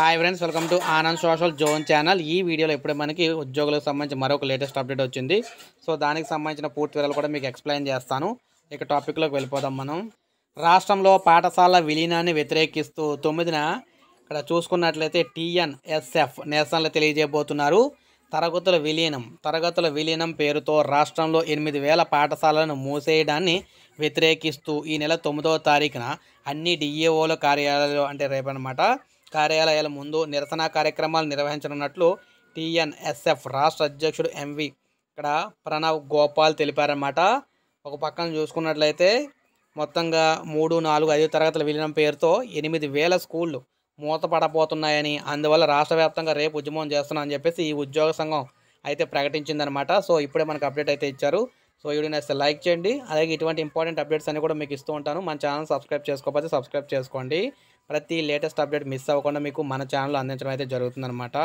hi friends welcome to Anand Social Zone channel ఈ వీడియోలో ఇప్పుడు మనకి ఉద్యోగులకు సంబంధించి మరొక లేటెస్ట్ అప్డేట్ వచ్చింది సో దానికి సంబంధించిన పూర్తి వివరాలు కూడా మీకు ఎక్స్ప్లెయిన్ చేస్తాను ఇక టాపిక్లోకి వెళ్ళిపోదాం మనం రాష్ట్రంలో పాఠశాల విలీనాన్ని వ్యతిరేకిస్తూ తొమ్మిదిన ఇక్కడ చూసుకున్నట్లయితే టీఎన్ఎస్ఎఫ్ నిరసనలు తెలియజేయబోతున్నారు తరగతుల విలీనం తరగతుల విలీనం పేరుతో రాష్ట్రంలో ఎనిమిది వేల పాఠశాలను మూసేయడాన్ని వ్యతిరేకిస్తూ ఈ నెల తొమ్మిదవ తారీఖున అన్ని డిఏఓల కార్యాలయాలు అంటే రేపనమాట కార్యాలయాల ముందు నిరసన కార్యక్రమాలు నిర్వహించనున్నట్లు టీఎన్ఎస్ఎఫ్ రాష్ట్ర అధ్యక్షుడు ఎంవి ఇక్కడ ప్రణవ్ గోపాల్ తెలిపారన్నమాట ఒక పక్కన చూసుకున్నట్లయితే మొత్తంగా మూడు నాలుగు ఐదు తరగతుల విలీనం పేరుతో ఎనిమిది వేల స్కూళ్ళు మూతపడబోతున్నాయని అందువల్ల రాష్ట్ర వ్యాప్తంగా రేపు ఉద్యమం చేస్తున్నా అని చెప్పేసి ఈ ఉద్యోగ సంఘం అయితే ప్రకటించిందనమాట సో ఇప్పుడే మనకు అప్డేట్ అయితే ఇచ్చారు సో వీడియో నేస్తే లైక్ చేయండి అలాగే ఇటువంటి ఇంపార్టెంట్ అప్డేట్స్ అన్ని కూడా మీకు ఇస్తూ ఉంటాను మన ఛానల్ సబ్స్క్రైబ్ చేసుకోకపోతే సబ్స్క్రైబ్ చేసుకోండి ప్రతి లేటెస్ట్ అప్డేట్ మిస్ అవ్వకుండా మీకు మన ఛానల్ అందించడం అయితే జరుగుతుందన్నమాట